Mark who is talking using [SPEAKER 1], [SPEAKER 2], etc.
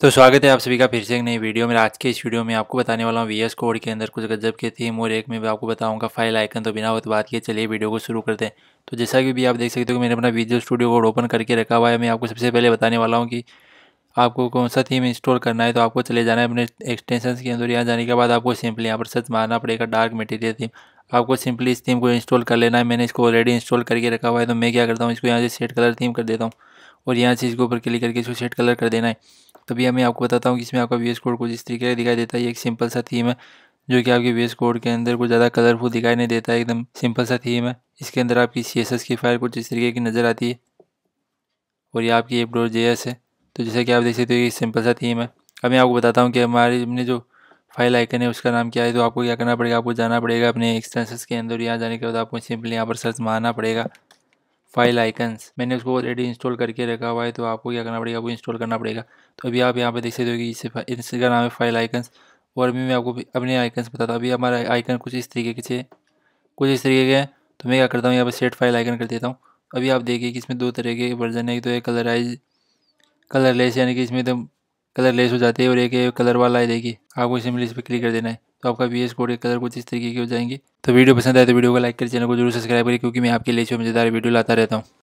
[SPEAKER 1] तो स्वागत है आप सभी का फिर से एक नई वीडियो में आज के इस वीडियो में आपको बताने वाला हूँ वीएस कोड के अंदर कुछ गजब के थीम और एक में भी आपको बताऊंगा फाइल आइकन तो बिना बात किए चलिए वीडियो को शुरू करते हैं तो जैसा कि भी आप देख सकते हो कि मैंने अपना वीडियो स्टूडियो कोड ओपन करके रखा हुआ है मैं आपको सबसे पहले बताने वाला हूँ कि आपको कौन सा थीम इंस्टॉल करना है तो आपको चले जाना है अपने एक्सटेंशन के अंदर यहाँ जाने के बाद आपको सिंपली यहाँ पर सच मारना पड़ेगा डार्क मटेरियल थीम आपको सिंपली इस थीम को इंस्टॉल कर लेना है मैंने इसको ऑलरेडी इंस्टॉल करके रखा हुआ है तो मैं क्या करता हूँ इसको यहाँ से सेट कलर थीम कर देता हूँ और यहाँ से इसके ऊपर क्लिक करके इसको सेट कलर कर देना है तो भैया मैं आपको बताता हूँ कि इसमें आपका वेस कोड कुछ इस तरीके का दिखाई देता है एक सिंपल सा थीम है जो कि आपके वेस कोड के अंदर कुछ ज़्यादा कलरफुल दिखाई नहीं देता है एकदम सिंपल सा थीम है इसके अंदर आपकी सी की फाइल कुछ इस तरीके की नज़र आती है और ये आपकी एप डोर जे है तो जैसे कि आप देख सकते हो ये सिंपल सा थीम है अब मैं आपको बताता हूँ कि हमारे हमने जो फाइल आइकन है उसका नाम क्या है तो आपको क्या करना पड़ेगा आपको जाना पड़ेगा अपने एक्सटेंसेस के अंदर यहाँ जाने के बाद आपको सिंपली यहाँ पर सर्च मारना पड़ेगा फाइल आइकन्स मैंने उसको ऑलरेडी इंस्टॉल करके रखा हुआ है तो आपको क्या करना पड़ेगा वो इंस्टॉल करना पड़ेगा तो अभी आप यहाँ पे देख सकते हो कि इससे इसका नाम है फाइल आइकन्स और अभी मैं आपको अपने आइकन्स बताता हूँ अभी हमारा आइकन कुछ इस तरीके के कुछ इस तरीके के हैं तो मैं क्या करता हूँ यहाँ पर सेट फाइल आइकन कर देता हूँ अभी आप देखिए कि इसमें दो तरह के वर्जन है एक तो एक कलराइज कलरलेस यानी कि इसमें एकदम कलर लेस हो जाते हैं और एक कलर वाला है देखिए आपको सिंपली इस पर क्लिक कर देना है तो आपका वी कोड के कलर कुछ इस
[SPEAKER 2] तरीके के हो जाएंगे
[SPEAKER 1] तो वीडियो पसंद आए तो
[SPEAKER 2] वीडियो को लाइक कर चैनल को जरूर सब्सक्राइब करें क्योंकि मैं आपके लिए मजेदार वीडियो लाता रहता हूँ